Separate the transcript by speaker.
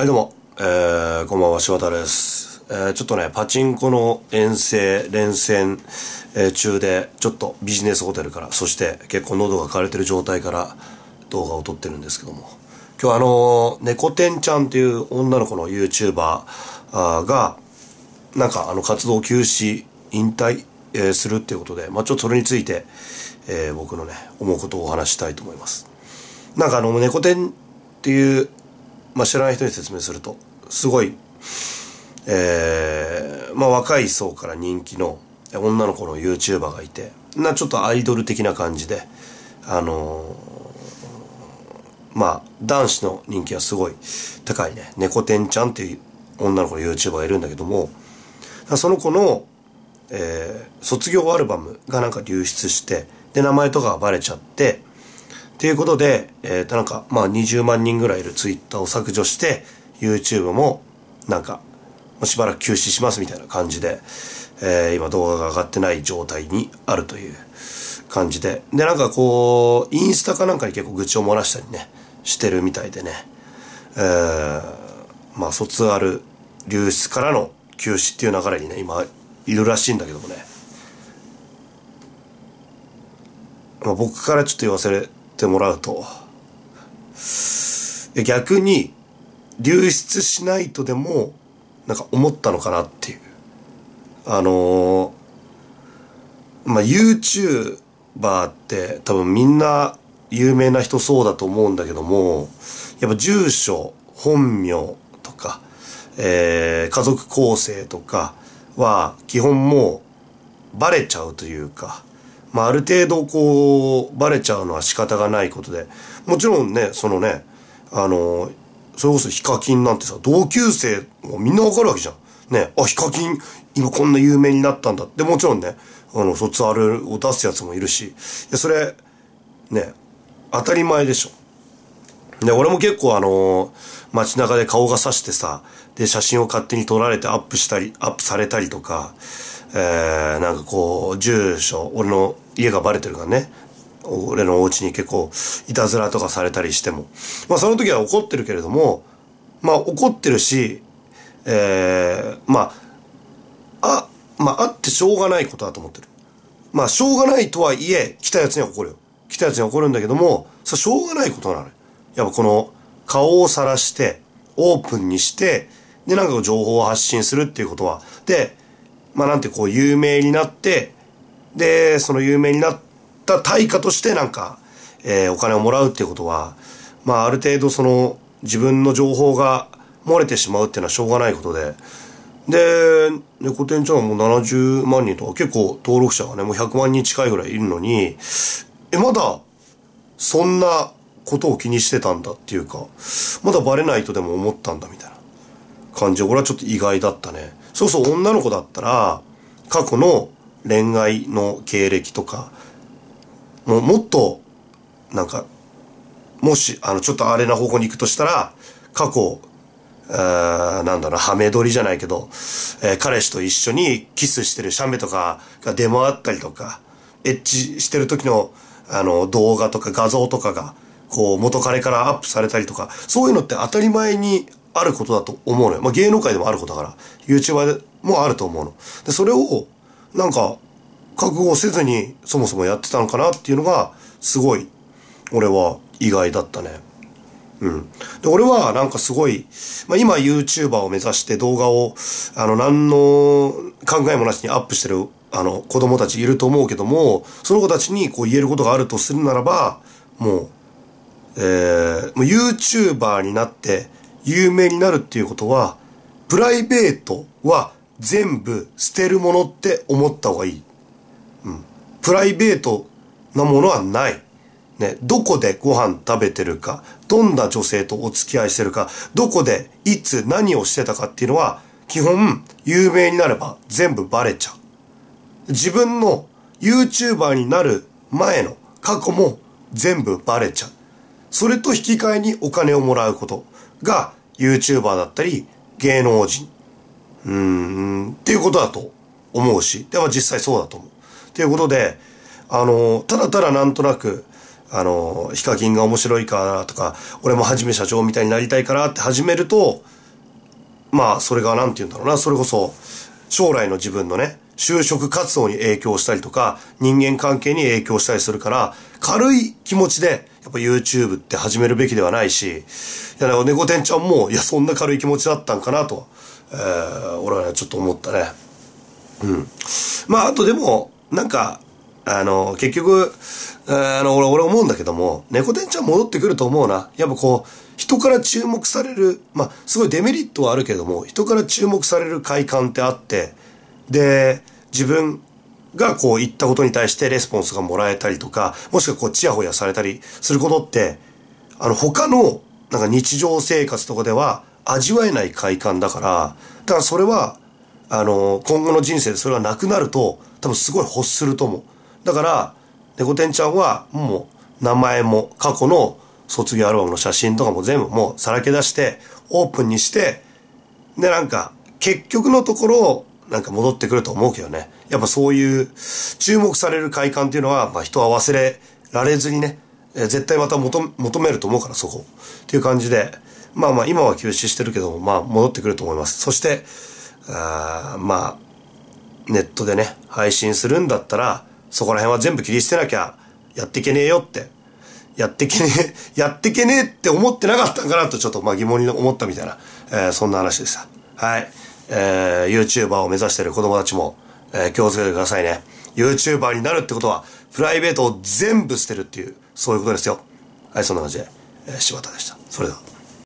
Speaker 1: はいどうも、えー、こんばんは、柴田です。えー、ちょっとね、パチンコの遠征、連戦、えー、中で、ちょっとビジネスホテルから、そして結構喉が枯れてる状態から動画を撮ってるんですけども、今日あのー、猫天ちゃんっていう女の子の YouTuber あが、なんかあの活動休止、引退、えー、するっていうことで、まあちょっとそれについて、えー、僕のね、思うことをお話したいと思います。なんかあの、猫天っていうまあ、知らない人に説明するとすごい、えーまあ、若い層から人気の女の子の YouTuber がいてなちょっとアイドル的な感じであのー、まあ男子の人気はすごい高いね猫てんちゃんっていう女の子の YouTuber がいるんだけどもその子の、えー、卒業アルバムがなんか流出してで名前とかがバレちゃってっていうことで、えー、なんか、まあ20万人ぐらいいるツイッターを削除して、YouTube も、なんか、しばらく休止しますみたいな感じで、えー、今動画が上がってない状態にあるという感じで。で、なんかこう、インスタかなんかに結構愚痴を漏らしたりね、してるみたいでね。えー、まあ、卒ある流出からの休止っていう流れにね、今、いるらしいんだけどもね。まあ、僕からちょっと言わせるってもらうと、逆に流出しないとでも、なんか思ったのかなっていう。あのー、まあ、YouTuber って多分みんな有名な人そうだと思うんだけども、やっぱ住所、本名とか、えー、家族構成とかは基本もうバレちゃうというか、まあ、ある程度こう、バレちゃうのは仕方がないことで、もちろんね、そのね、あの、それこそヒカキンなんてさ、同級生、みんなわかるわけじゃん。ね、あ、ヒカキン、今こんな有名になったんだって、もちろんね、あの、卒アルを出すやつもいるし、いや、それ、ね、当たり前でしょ。で、俺も結構あの街中で顔がさしてさ、で、写真を勝手に撮られてアップしたり、アップされたりとか、えー、なんかこう、住所、俺の家がバレてるからね、俺のお家に結構、いたずらとかされたりしても、まあその時は怒ってるけれども、まあ怒ってるし、えー、まあ、あ、まああってしょうがないことだと思ってる。まあしょうがないとはいえ、来たやつには怒るよ。来たやつには怒るんだけども、それしょうがないことなのよ。やっぱこの、顔をさらして、オープンにして、で、なんか情報を発信するっていうことは。で、まあなんてこう有名になって、で、その有名になった対価としてなんか、えー、お金をもらうっていうことは、まあある程度その自分の情報が漏れてしまうっていうのはしょうがないことで、で、猫店ちゃんはもう70万人とか結構登録者がね、もう100万人近いぐらいいるのに、え、まだそんなことを気にしてたんだっていうか、まだバレないとでも思ったんだみたいな感じ。俺はちょっと意外だったね。そうそう女の子だったら、過去の恋愛の経歴とか、もうもっと、なんか、もし、あの、ちょっとあれな方向に行くとしたら、過去、あなんだろう、ハメ撮りじゃないけど、えー、彼氏と一緒にキスしてるシャメとかが出回ったりとか、エッチしてる時の、あの、動画とか画像とかが、こう、元彼からアップされたりとか、そういうのって当たり前にあることだと思うのよ。まあ、芸能界でもあることだから、YouTuber でもあると思うの。で、それを、なんか、覚悟せずにそもそもやってたのかなっていうのが、すごい、俺は意外だったね。うん。で、俺はなんかすごい、まあ、今 YouTuber を目指して動画を、あの、何の考えもなしにアップしてる、あの、子供たちいると思うけども、その子たちにこう言えることがあるとするならば、もう、えー、もう YouTuber になって、有名になるっていうことは、プライベートは全部捨てるものって思った方がいい。うん。プライベートなものはない。ね、どこでご飯食べてるか、どんな女性とお付き合いしてるか、どこでいつ何をしてたかっていうのは、基本有名になれば全部バレちゃう。自分の YouTuber になる前の過去も全部バレちゃう。それと引き換えにお金をもらうことが YouTuber だったり、芸能人、うん、っていうことだと思うし、でも実際そうだと思う。ということで、あの、ただただなんとなく、あの、ヒカキンが面白いからとか、俺もはじめ社長みたいになりたいからって始めると、まあ、それが何て言うんだろうな、それこそ、将来の自分のね、就職活動に影響したりとか、人間関係に影響したりするから、軽い気持ちでやっぱ YouTube って始めるべきではないし、いや、だから猫店ちゃんも、いや、そんな軽い気持ちだったんかなと、えー、俺はね、ちょっと思ったね。うん。まあ、あとでも、なんか、あの、結局、あの、俺、俺思うんだけども、猫店ちゃん戻ってくると思うな。やっぱこう、人から注目される、まあ、すごいデメリットはあるけども、人から注目される快感ってあって、で、自分がこう言ったことに対してレスポンスがもらえたりとか、もしくはこうチヤホヤされたりすることって、あの他のなんか日常生活とかでは味わえない快感だから、だからそれは、あの、今後の人生でそれがなくなると、多分すごい欲すると思う。だから、猫天ちゃんはもう名前も過去の卒業アルバムの写真とかも全部もうさらけ出して、オープンにして、でなんか結局のところなんか戻ってくると思うけどね。やっぱそういう注目される快感っていうのは、まあ人は忘れられずにね、え絶対また求めると思うからそこ。っていう感じで、まあまあ今は休止してるけども、まあ戻ってくると思います。そして、あまあ、ネットでね、配信するんだったら、そこら辺は全部切り捨てなきゃやっていけねえよって、やってけねえ、やってけねえって思ってなかったんかなとちょっとまあ疑問に思ったみたいな、えー、そんな話でした。はい。えー、YouTuber を目指してる子供たちも、えー、気をつけてくださいね。YouTuber になるってことは、プライベートを全部捨てるっていう、そういうことですよ。はい、そんな感じで、えー、柴田でした。それでは。